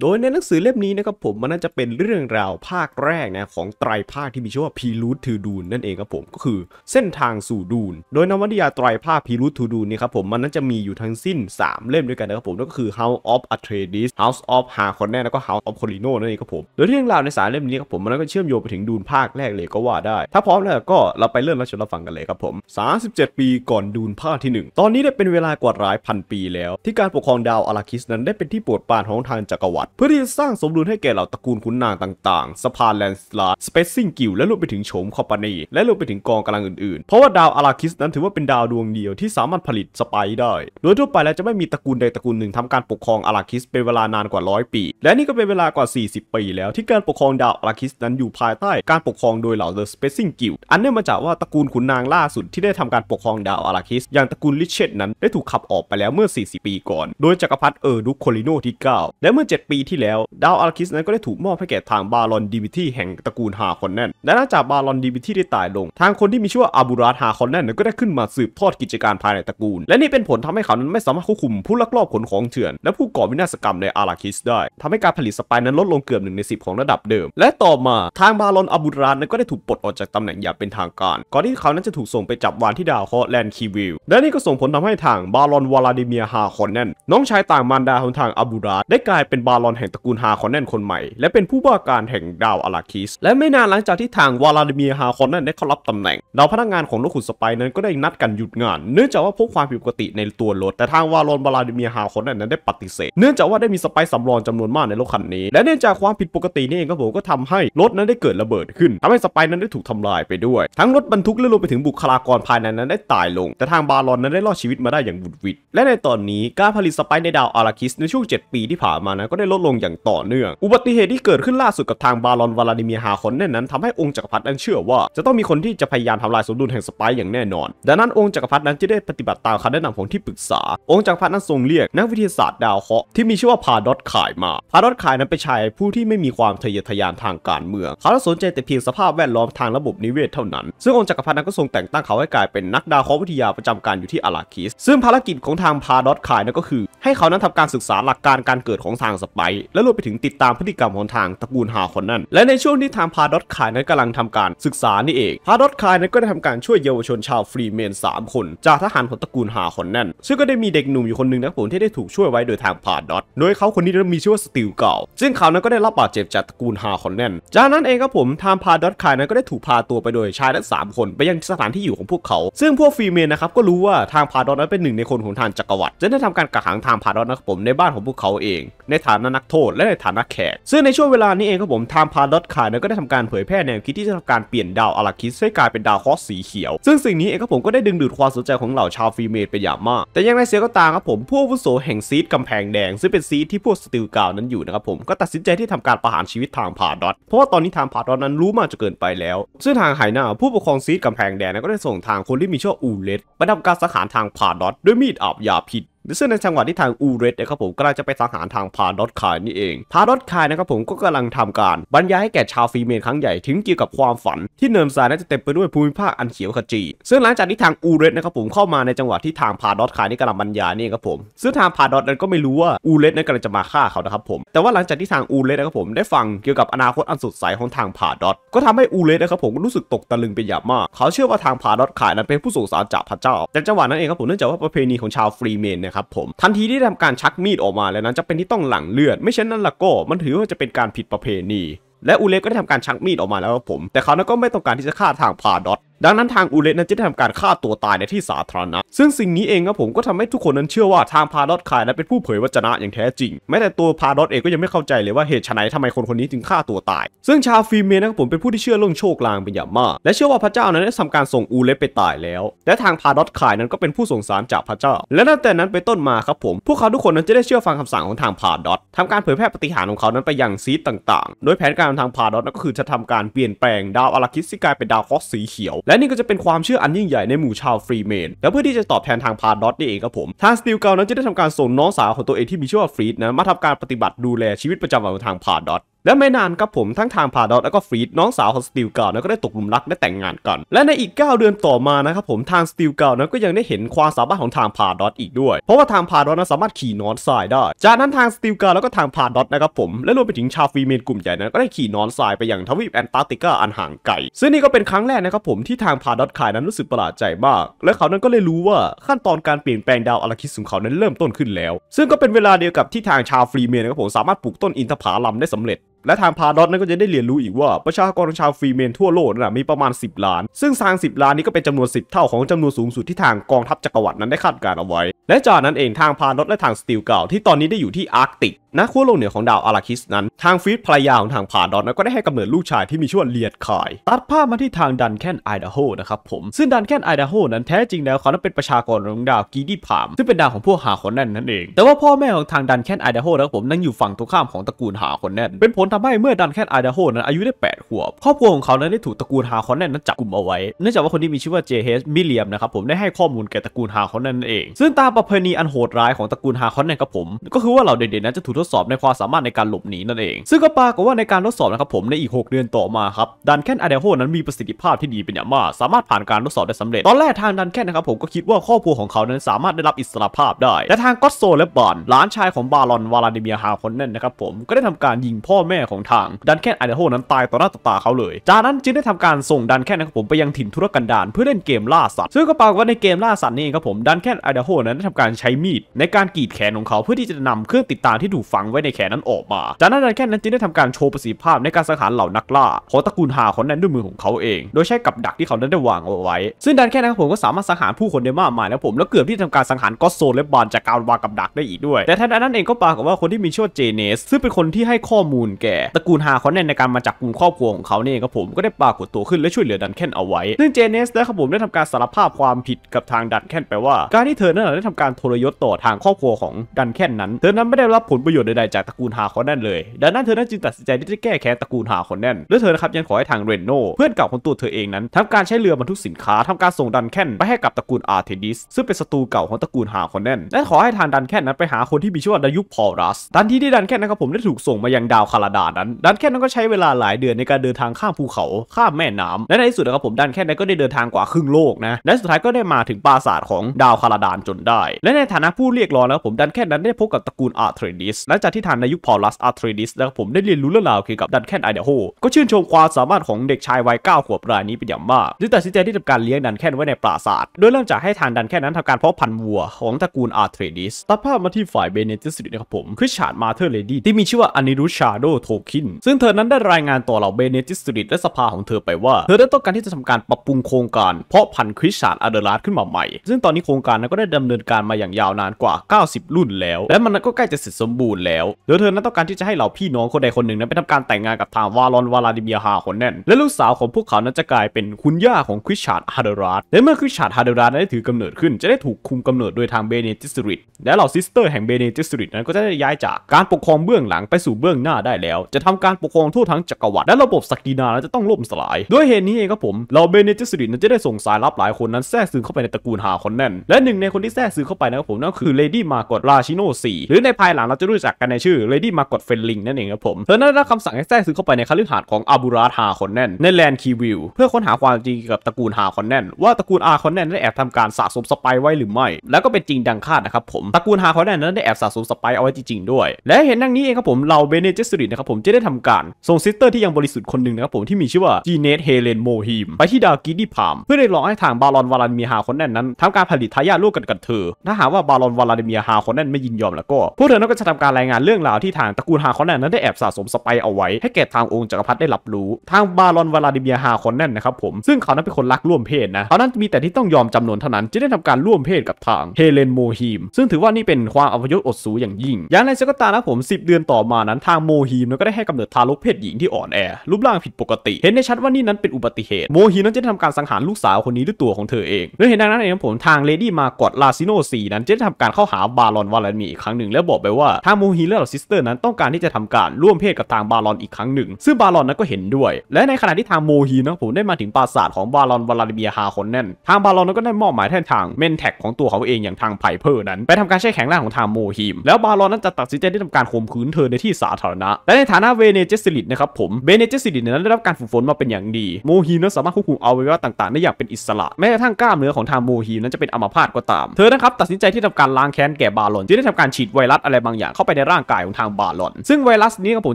โดยในหนังสือเล่มนี้นะครับผม มันน่าจะเป็นเรื่องราวภาคแรกนะ ของไตรภาคที่มีชื่อว่าพีรูททูดูนนั่นเองครับผม ก็คือเส้นทางสู่ดูน โดยนวนิยายไตรภาคพีรูททูดูนนี่ครับผมมันน่าจะมีอยู่ทั้งสิ้น 3 เล่มด้วยกันนะครับผมนั่นก็คือ House of Atreides House of Harkonnen แล้วก็ House of Corino นั่นเองครับผม โดยเรื่องราวในสารเล่มนี้ครับผมมันก็เชื่อมโยงไปถึงดูนภาคแรกเลยก็ว่าได้ถ้าพร้อมแล้วก็เราไปเริ่มรับชมรับฟังกันเลยครับผม37 ปีก่อนดูนภาคที่ 1 ตอนนี้ได้เป็นเวลากว่าหลายพันปีแล้ว ที่การปกครองดาวอาราคิสนั้นได้เป็นที่โปรดปรานของทางจักรวรรดเพื่อที่จะสร้างสมดุลให้แก่เหล่าตระกูลขุนนางต่าง ๆ สภาแลนสลาสเปซซิงกิลและรวมไปถึงโฉมคอปานี และรวมไปถึงกองกำลังอื่น ๆ เพราะว่าดาวอาราคิสนั้นถือว่าเป็นดาวดวงเดียว ที่สามารถผลิตสไปได้ โดยทั่วไปแล้วจะไม่มีตระกูลใดตระกูลหนึ่งทำการปกครองอาราคิสเป็นเวลานานกว่าร้อยปี และนี่ก็เป็นเวลากว่า 40 ปี แล้วที่การปกครองดาวอาราคิสนั้นอยู่ภายใต้ การปกครองโดยเหล่าเดอะสเปซซิงกิลอันเนื่องมาจากว่าตระกูลขุนนางล่าสุด ที่ได้ทำการปกครองดาวอาราคิสอย่างตระกูลลิเชตนั้นได้ถูกขับออกไปแล้วเมื่อ 40ปีก่อนโดยจักรพรรดิเออร์ดุคโคลิโนที่9 และเมื่อ7ปีที่แล้วดาวอาร์คิสนั้นก็ได้ถูกมอบให้แก่ทางบารอนดีมิตีแห่งตระกูลฮาคอนแนนและหลังจากบารอนดีมิตีได้ตายลง ทางคนที่มีชื่อว่าอาบูราฮาคอนแนนก็ได้ขึ้นมาสืบทอดกิจการภายในตระกูล และนี่เป็นผลทำให้เขานั้นไม่สามารถควบคุมผู้ลักลอบขนของเถื่อน และผู้ก่อวินาศกรรมในอาราคิสได้ ทำให้การผลิตสปายนั้นลดลงเกือบหนึ่งในสิของระดับเดิม และต่อมาทางบารอนอาบูรานั้นก็ได้ถูกปลดออกจากตำแหน่งอย่างเป็นทางการ ก่อนที่เขานั้นจะถูกส่งไปจับวานที่ดาวเคราะห์แลนด์คีวิลและนี่ก็ส่งผลทำให้ทางบารอนวลาดิเมียฮาคอนแนนน้องชายต่างมารดาของทางอาบูราได้กลายเป็นบารารอนแห่งตระกูลฮาคอนแนนคนใหม่ และเป็นผู้ว่าการแห่งดาวอาราคิส และไม่นานหลังจากที่ทางวาลาดิเมียฮาคอนแนนได้เข้ารับตำแหน่งดาวพนักงานของนกขุนสไปนั้นก็ได้นัดกันหยุดงาน เนื่องจากว่าพบความผิดปกติในตัวรถ แต่ทางวาลอนวาลาดิเมียฮาคอนแนนนั้นได้ปฏิเสธเนื่องจากว่าได้มีสไปสำรองจำนวนมากในรถคันนี้ และเนื่องจากความผิดปกตินี่เองก็ผมก็ทำให้รถนั้นได้เกิดระเบิด ขึ้นทำให้สไปนั้นได้ถูกทำลายไปด้วยทั้งรถบรรทุกและรวมไปถึงบุคลากรภายในนั้นได้ตายลง แต่ทางบารอนนั้นได้รอดชีวิตมาได้อย่างบุดวิดและในตอนนี้การผลิตสไปในดาวอาราคิส ในช่วง7ปีที่ผ่านมานั้นก็ได้ลลดลงอย่างต่อเนื่อง อุบัติเหตุที่เกิดขึ้นล่าสุดกับทางบารอนวลาดิเมียฮาคอนเน่นั้นทำให้องค์จักรพรรดินั้นเชื่อว่า จะต้องมีคนที่จะพยายามทำลายสมดุลแห่งสปายอย่างแน่นอนดังนั้นองค์จักรพรรดินั้นจะได้ปฏิบัติตามคำแนะนำของที่ปรึกษา องค์จักรพรรดินั้นทรงเรียกนักวิทยาศาสตร์ดาวเคราะห์ที่มีชื่อว่าพาดอตขายมา พาดอตขายนั้นเป็นชายผู้ที่ไม่มีความทะเยอทะยานทางการเมืองเขาสนใจแต่เพียงสภาพแวดล้อมทางระบบนิเวศเท่านั้นซึ่งองค์จักรพรรดินั้นก็ทรงแต่งตั้งเขาให้กลายเป็นนักดาวเคราะห์วิทยาประจำการอยู่ที่อาราคิส ซึ่งภารกิจของทางพาดอตขายนั้นก็คือ ให้เขานั้นทำการศึกษาหลักการการเกิดของทางสปว้และรวมไปถึงติดตามพฤติกรรมของทางตระกูลฮาคนนั้น และในช่วงที่ทางพาดอตคายนั้นกำลังทำการศึกษานี่เอง พาดอตคายนั้นก็ได้ทำการช่วยเยาวชนชาวฟรีเมน 3 คน จากทหารของตระกูลฮาคนนั้น ซึ่งก็ได้มีเด็กหนุ่มอยู่คนหนึ่งนะผมที่ได้ถูกช่วยไว้โดยทางพาดอตโดยเขาคนนี้มีชื่อว่าสติลเก่า ซึ่งเขานั้นก็ได้รับบาดเจ็บจากตระกูลฮาคนนั้นจากนั้นเองครับผม ทางพาดอตคายนั้นก็ได้ถูกพาตัวไปโดยชายและมคนไปยังสถานที่อยู่ของพวกเขา ซึ่งพวกฟรีเมนนะครับก็รู้ว่าทางพาดอตนั้นเป็นหนึ่งในคนของทางจักรวรรดิจะได้ทำการกักขังทางพาดอตนะครับผมในบ้านของพวกเขาเอง ในฐานะนักโทษและในฐานะแขกซึ่งในช่วงเวลานี้เองครับผมทางพาร์ลอตคายก็ได้ทำการเผยแพร่แนวคิดที่จะทำการเปลี่ยนดาวอลาคิสให้กลายเป็นดาวเคราะห์สีเขียว ซึ่งสิ่งนี้เองครับผมก็ได้ดึงดูดความสนใจของเหล่าชาวฟรีเมดไปอย่างมาก แต่ยังไงเสียก็ตามครับผมผู้วุโสแห่งซีดกำแพงแดงซึ่งเป็นซีดที่พวกสติลกาวนั้นอยู่นะครับผมก็ตัดสินใจที่ทำการประหารชีวิตทางพาร์ลอตเพราะว่าตอนนี้ทางพาร์ลอตนั้นรู้มากจะเกินไปแล้ว ซึ่งทางไหหน้าผู้ปกครองซีดกำแพงแดงก็ได้ส่งทางคนที่มีชื่ออูเลตไปทำการสังหารทางพาร์ลอต ด้วยมีดอาบยาพิษซึ่งในจังหวะที่ทางอูเรสนะครับผมกำลังจะไปสังหารทางพาดอตคายนี่เองพาดอตคายนะครับผมก็กำลังทำการบรรยายให้แก่ชาวฟีเมนครั้งใหญ่ถึงเกี่ยวกับความฝันที่เนิ์มซายนั้นจะเต็มไปด้วยภูมิภาคอันเขียวขจี ซึ่งหลังจากที่ทางอูเรสนะครับผมเข้ามาในจังหวะที่ทางพาดอตคายนี่กำลังบรรยายนี่ครับผมซึ่งทางพาดอตนั้นก็ไม่รู้ว่าอูเรสนั้นกำลังจะมาฆ่าเขานะครับผมแต่ว่าหลังจากที่ทางอูเรสนะครับผมได้ฟังเกี่ยวกับอนาคตอันสดใสของทางพาดอตก็ทำให้อูเรสนะครับผมรู้สึกตกตะลึงเป็นอย่างมากเขาเชื่อว่าทางพาดอตคายนั้นเป็นผู้ส่งสารจากพระเจ้าแต่จังหวะนั้นเองครับผมเนื่องจากว่าประเพณีของชาวฟรีเมนครับผมทันทีที่ทำการชักมีดออกมาแล้วนั้นจะเป็นที่ต้องหลั่งเลือด ไม่เช่นนั้นล่ะก็มันถือว่าจะเป็นการผิดประเพณี และอูเลฟก็ได้ทำการชักมีดออกมาแล้วครับผม แต่เขานั้นก็ไม่ต้องการที่จะฆ่าทางพาดอตดังนั้นทางอูเลตนั้นจะทำทำการฆ่าตัวตายในที่สาธารณะ ซึ่งสิ่งนี้เองครับผมก็ทำให้ทุกคนนั้นเชื่อว่าทางพาดอตคายนั้นเป็นผู้เผยวจนะอย่างแท้จริง แม้แต่ตัวพาดอตเองก็ยังไม่เข้าใจเลยว่าเหตุไฉนทำไมคนคนนี้ถึงฆ่าตัวตาย ซึ่งชาวฟีเมนะครับผมเป็นผู้ที่เชื่อเรื่องโชคลางเป็นอย่างมาก และเชื่อว่าพระเจ้านั้นได้ทาการส่งอูเลตไปตายแล้ว และทางพาดอตคายนั้นก็เป็นผู้ส่งสารจากพระเจ้า และตั้งแต่นั้นไปต้นมาครับผม พวกเขาทุกคนนั้นจะได้เชื่อฟังคำสั่งของทางพาดอตทำการเผยแพร่ปฏิหารของเขานั้นไปยังซีต่างๆ โดยแผนการทางพาดอตก็คือจะทำการเปลี่ยนแปลงดาวอลาคิสที่กลายเป็นดาวคอสสีเขียวและนี่ก็จะเป็นความเชื่ออันยิ่งใหญ่ในหมู่ชาวฟรีเมน และเพื่อที่จะตอบแทนทางพาดอตนี่เองครับผม ทางสติลเกลนั้นจะได้ทำการส่งน้องสาวของตัวเองที่มีชื่อว่าฟรีดนะมาทำการปฏิบัติดูแลชีวิตประจำวันของทางพาดอตและไม่นานครับผมทั้งทางพาดอทแล้วก็ฟรีดน้องสาวของสติลเก่านะก็ได้ตกหลุมรักและแต่งงานกัน และในอีก 9 เดือนต่อมานะครับผมทางสติลเก่านะก็ยังได้เห็นความสามารถของทางพาดอทอีกด้วยเพราะว่าทางพาดอทนะสามารถขี่นอนทรายได้จากนั้นทางสติลเก่าแล้วก็ทางพาดอทนะครับผมและรวมไปถึงชาวฟีเมนกลุ่มใหญ่นะก็ได้ขี่นอนทรายไปยังทวีปแอนตาร์กติกาอันห่างไกลซึ่งนี่ก็เป็นครั้งแรกนะครับผมที่ทางพาดอทคายนั้นรู้สึกประหลาดใจมากและเขานั้นก็เลยรู้ว่าขั้นตอนการเปลี่ยนแปลงดาวอาราคิสของเขานั้น เริ่มต้นขึ้นแล้ว ซึ่งก็เป็นเวลาเดียวกับที่ทางชาวฟรีเมนนะครับผมสามารถปลูกต้นอินทผลัมได้สำเร็จและทางพาดอตนั้นก็จะได้เรียนรู้อีกว่าประชากรของชาวฟรีเมนทั่วโลกนะมีประมาณ 10 ล้าน ซึ่งทาง10ล้านนี้ก็เป็นจำนวน10 เท่าของจำนวนสูงสุดที่ทางกองทัพจักรวรรดินั้นได้คาดการเอาไว้ และจากนั้นเองทางพาดอตและทางสตีลเก่าที่ตอนนี้ได้อยู่ที่ อาร์กติกณขั้วโลกเหนือของดาวอาราคิสนั้น ทางฟีดภรรยาของทางพาดอนก็ได้ให้กำเนิดลูกชายที่มีชื่อเลียดคาย ตัดภาพมาที่ทางดันแคนไอเดโฮนะครับผมซึ่งดันแคนไอเดโฮนั้นแท้จริงแล้วเขาต้องเป็นประชากรของดาวกีดีพามซึ่งเป็นดาวของพวกหาคนแนนนั่นเองแต่ว่าพ่อแม่ของทางดันแคนไอดโฮนะครับผมนั่งอยู่ฝั่งตรงข้ามของตระกูลหาคนแนนเป็นผลทำให้เมื่อดันแคทไอเดโฮนั้นอายุได้8ขวบ ครอบครัวของเขานั้นได้ถูกตระกูลฮาคอนแนนนั้นจับกลุ่มเอาไว้ เนื่องจากว่าคนที่มีชื่อว่าเจเฮสมิเลียมนะครับผม ได้ให้ข้อมูลแก่ตระกูลฮาคอนแนนนั่นเอง ซึ่งตามประเพณีอันโหดร้ายของตระกูลฮาคอนแนนครับผม ก็คือว่าเหล่าเด็กๆนั้นจะถูกทดสอบในความสามารถในการหลบหนีนั่นเอง ซึ่งก็ปรากฏว่าในการทดสอบนะครับผมในอีก6เดือนต่อมาครับ ดันแคทไอเดโฮนั้นมีประสิทธิภาพที่ดีเป็นอย่างมาก สามารถผ่านการทดสอบได้สำเร็จ ตอนแรกทางดันแคทนะครับผมก็คิดว่าครอบครัวของเขานั้นสามารถได้รับอิสรภาพได้แต่ทางก็โซและบอนหลานชายของบารอนวาลาดิเมียฮาคอนแนนนะครับผมก็ได้ทำการยิงพ่อแของทางดันแคนไอเดโฮนั้นตายต่อหน้าต่อตาเขาเลย จากนั้นจึงได้ทำการส่งดันแคนนะครับผมไปยังถิ่นทุรกันดารเพื่อเล่นเกมล่าสัตว์ ซึ่งก็ปรากฏว่าในเกมล่าสัตว์นี่เองครับผมดันแคนไอเดโฮนั้นได้ทำการใช้มีดในการกรีดแขนของเขาเพื่อที่จะนำเครื่องติดตามที่ถูกฝังไว้ในแขนนั้นออกมา จากนั้นดันแคนนั้นจึงได้ทำการโชว์ประสิทธิภาพในการสังหารเหล่านักล่าของตระกูลฮาคนนั้นด้วยมือของเขาเอง โดยใช้กับดักที่เขานั้นได้วางเอาไว้ ซึ่งดันแคนนะครับผมก็สามารถสังหารผู้คนได้มากมาย แล้วผมแล้วเกือบที่ทำการสังหารก็โซและบานจากการวางกับดักได้อีกด้วย แต่ท่านนั้นเองก็ปรากฏว่าคนที่มีชื่อเจเนส ซึ่งเป็นคนที่ให้ข้อมูลแกก่ตระกูลฮาคอนเนนในการมาจากกลุ่มครอบครัวของเขาเนี่ยครับผมก็ได้ปากดตัวขึ้น และช่วยเหลือดันแคนเอาไว้ ซึ่งเจเนสและครับผมได้ทำการสารภาพความผิดกับทางดันแคนไปว่า การที่เธอนั้นได้ทำการทรยศต่อทางครอบครัวของดันแคนนั้น เธอนั้นไม่ได้รับผลประโยชน์ใดๆ จากตระกูลฮาคอนแนนเลย ดังนั้นเธอนั้นจึงตัดสินใจที่จะแก้แค้นตระกูลฮาคอนแนนและเธอนะครับยังขอให้ทางเรนโนเพื่อนเก่าของตัวเธอเองนั้น ทำการใช้เรือบรรทุกสินค้าทำการส่งดันแคนไปให้กับตระกูลอาร์เทดิส ซึ่งเป็นศัตรูเก่าของตระกูลฮาคอนแนนและขอให้ทางดันแคนนั้นไปหาคนที่มีชื่อว่าดายุพอรัสทันทีที่ดันแคนนะครับผมได้ถูกส่งมายังดาวคาราดาานั้นดันแค่นั้นก็ใช้เวลาหลายเดือนในการเดินทางข้ามภูเขา ข้ามแม่น้ำและในที่สุดนะครับผมดันแค่นั้นก็ได้เดินทางกว่าครึ่งโลกนะ และสุดท้ายก็ได้มาถึงปราสาทของดาวคาราดานจนได้ และในฐานะผู้เรียกร้องนะผมดันแค่นั้นได้พบกับตระกูลอาร์เทรดิสหลังจากที่ทานในยุคพอลัสอาร์เทรดิสนะครับผมได้เรียนรู้เรื่องราวเกี่ยวกับดันแค่นไอเดโฮก็ชื่นชมความสามารถของเด็กชายวัยเก้าขวบรายนี้เป็นอย่างมากจึงตัดสินใจที่จะการเลี้ยงดันแค่นไว้ในปราสาทโดยเริ่มจากให้ทานดันแค่นั้นทำการเพาะพันธุ์วัวของตระกูลอาร์เทรดิสตัดภาพมาที่ฝ่ายเบเนติสนะครับผม คริชาร์ดมาเธอร์เลดี้ที่มีชื่อว่าอานิรุชาโดโทคินซึ่งเธอนั้นได้รายงานต่อเหล่าเบเนติสติตและสภาของเธอไปว่าเธอได้ต้องการที่จะทำการปรับปรุงโครงการเพราะพันธุ์คริสชานอาเดลาดขึ้นมาใหม่ ซึ่งตอนนี้โครงการนั้นก็ได้ดำเนินการมาอย่างยาวนานกว่า 90 รุ่นแล้วและมันก็ใกล้จะเสร็จสมบูรณ์แล้วโดยเธอนั้นต้องการที่จะให้เหล่าพี่น้องคนใดคนหนึ่งนั้นไปทำการแต่งงานกับทางวาลอนวาลาดิเมียฮาคนแน่น และลูกสาวของพวกเขานั้นจะกลายเป็นคุณย่าของคริสชานอาเดลาดและเมื่อคริสชานอาเดลาดได้ถือกำเนิดขึ้นจะได้ถูกคุมกำเนิดโดยทางเบเนติสติต และเหล่าซิสเตอร์แห่งเบเนจิสติตนั้นก็จะได้ย้ายจากการปกครองเบื้องหลังไปสู่เบื้องหน้าได้แล้วแล้วจะทำการปกครองทั่วทั้งจักรวรรดิและระบบสกีนาจะต้องล่มสลาย ด้วยเหตุนี้เองครับผม เราเบเนจิสตินั้นจะได้ส่งสายลับหลายคนนั้นแทรกซึมเข้าไปในตระกูลหาคอนแนนและหนึ่งในคนที่แทรกซึมเข้าไปนะครับผม นั่นคือเลดี้มากอดราชิโนสีหรือในภายหลังเราจะรู้จักกันในชื่อเลดี้มากอดเฟนลิงนั่นเองครับผมเธอนั้นได้รับคำสั่งให้แทรกซึมเข้าไปในคฤหาสน์ของอาบูราฮาคอนแนนในแลนด์คีวิลเพื่อค้นหาความจริงกับตระกูลหาคอนแนนว่าตระกูลอาคอนแนนได้แอบทำการสะสมสไปไว้หรือไม่ แล้วก็เป็นจริงดังคาดนะครับผมตระกูลฮาคอนแนนนั้นได้แอบสะสมสไปเอาไว้จริงๆด้วยและเห็นดังนี้เองครับผมเราเบเนจิสตินะครับผมจะได้ทำการส่งซิสเตอร์ที่ยังบริสุทธิ์คนหนึ่งนะครับผมที่มีชื่อว่าจีเนตเฮเลนโมฮิมไปที่ดาวกิดดิพามเพื่อได้ลอให้ทางบาลอนวาลันเมียฮาคอนแนนนั้นทำการผลิตทายาทลูกกันกับเธอ ถ้าหากว่าบาลอนวาลันเมียฮาคอนแนนไม่ยินยอมแล้วก็ พวกเธอนั้นก็จะทำการรายงานเรื่องราวที่ทางตระกูลฮาคอนแนนนั้นได้แอบสะสมสไปเอาไว้ ให้แก่ทางองค์จักรพรรดิได้รับรู้ทางบาลอนวาลาดเมียฮาคอนแนนนะครับผมซึ่งเขานั้นเป็นคนรักร่วมเพศนะเขานั้นมีแต่ที่ต้องยอมจำนวนเท่านั้นจะได้ทำการร่วมเพศกับทางเฮเลนโมฮิมซึ่งถือว่านี่เป็นความอัพยศอดสูอย่างยิ่งอย่างไรก็ตามนะผม 10 เดือนต่อมานั้น ทางโมฮิมันก็ได้ให้กำเนิดทารกเพศหญิงที่อ่อนแอรูปร่างผิดปกติ เห็นได้ชัดว่านี่นั้นเป็นอุบัติเหตุโมฮีนั้นจะทำการสังหารลูกสาวคนนี้ด้วยตัวของเธอเองด้วยเห็นดังนั้นเองผมทางเลดี้มากอดลาซิโนซีนั้นจะทำการเข้าหาบารอนวาลันมีอีกครั้งหนึ่ง และบอกไปว่าทางโมฮีและเหล่าซิสเตอร์นั้นต้องการที่จะทำการร่วมเพศกับทางบารอนอีกครั้งหนึ่งซึ่งบารอนนั้นก็เห็นด้วย และในขณะที่ทางโมฮีนะผมได้มาถึงปราสาทของบารอนวาลาดมีฮาคนแน่น ทางบารอนนั้นก็ได้มอบหมายแทนทางเมนแท็กของตัวเขาเองอย่างทางไพเพอร์นั้น ไปทำการใช้แข็งร่างของทางโมฮีมแล้วบารอนนั้นจะตัดสินใจที่ทำการข่มขืนเธอในที่สาธารณะและฐานะเวเนเจสลิดนะครับผมเวเนเจสลิดนั้นได้รับการฝึกฝนมาเป็นอย่างดี โมฮีนั้นสามารถควบคุมอวัยวะต่างๆ ได้อย่างเป็นอิสระแม้กระทั่งกล้ามเนื้อของทางโมฮีนั้นจะเป็นอัมพาตก็ตาม เธอนะครับตัดสินใจที่ทำการล้างแค้นแก่บาลอนจึงได้ทำการฉีดไวรัส อะไรบางอย่างเข้าไปในร่างกายของทางบาลอนซึ่งไวรัสนี้ครับผม